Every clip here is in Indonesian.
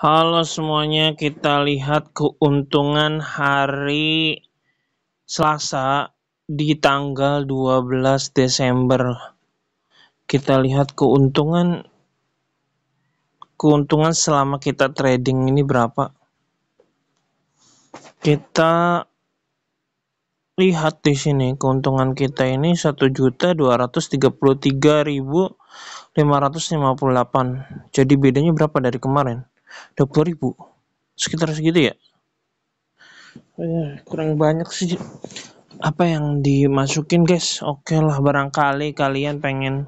Halo semuanya, kita lihat keuntungan hari Selasa di tanggal 12 Desember. Kita lihat keuntungan keuntungan selama kita trading ini berapa? Kita lihat di sini keuntungan kita ini 1.233.558. Jadi bedanya berapa dari kemarin? 20 ribu sekitar segitu ya oh iya, kurang banyak sih apa yang dimasukin guys oke okay lah barangkali kalian pengen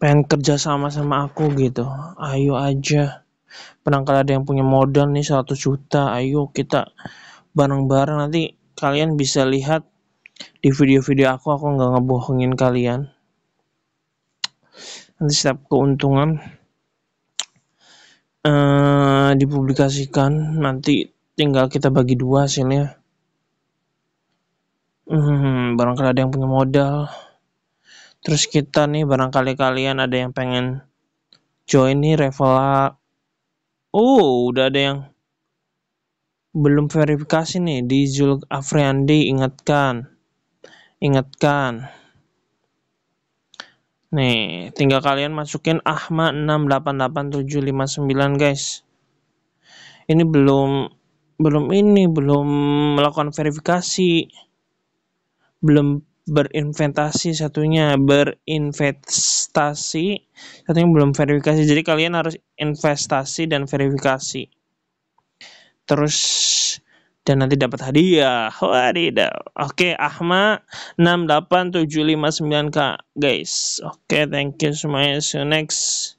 pengen kerja sama sama aku gitu ayo aja barangkali ada yang punya modal nih 100 juta ayo kita bareng-bareng nanti kalian bisa lihat di video-video aku aku nggak ngebohongin kalian nanti setiap keuntungan Eh, dipublikasikan nanti tinggal kita bagi dua hasilnya hmm, barangkali ada yang punya modal terus kita nih barangkali kalian ada yang pengen join nih Revela oh udah ada yang belum verifikasi nih di Zul Afriandi ingatkan ingatkan Nih, tinggal kalian masukin ahma 688759 guys. Ini belum belum ini belum melakukan verifikasi. Belum berinvestasi satunya berinvestasi satunya belum verifikasi. Jadi kalian harus investasi dan verifikasi. Terus dan nanti dapat hadiah. Wadidaw. Oke, Ahmad Ahma 68759K, guys. Oke, thank you semuanya. See you next.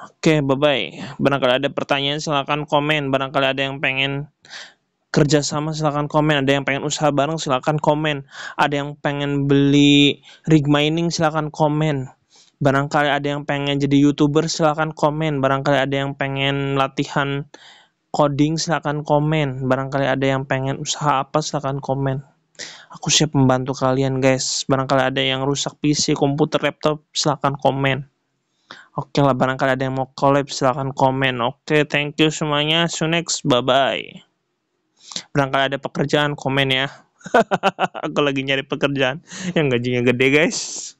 Oke, bye-bye. Barangkali ada pertanyaan silahkan komen. Barangkali ada yang pengen kerjasama silahkan komen. Ada yang pengen usaha bareng silahkan komen. Ada yang pengen beli rig mining silahkan komen. Barangkali ada yang pengen jadi youtuber silahkan komen. Barangkali ada yang pengen latihan coding silahkan komen barangkali ada yang pengen usaha apa silahkan komen aku siap membantu kalian guys barangkali ada yang rusak PC komputer laptop silahkan komen oke okay lah barangkali ada yang mau collab silahkan komen oke okay, thank you semuanya see you next bye bye barangkali ada pekerjaan komen ya aku lagi nyari pekerjaan yang gajinya gede guys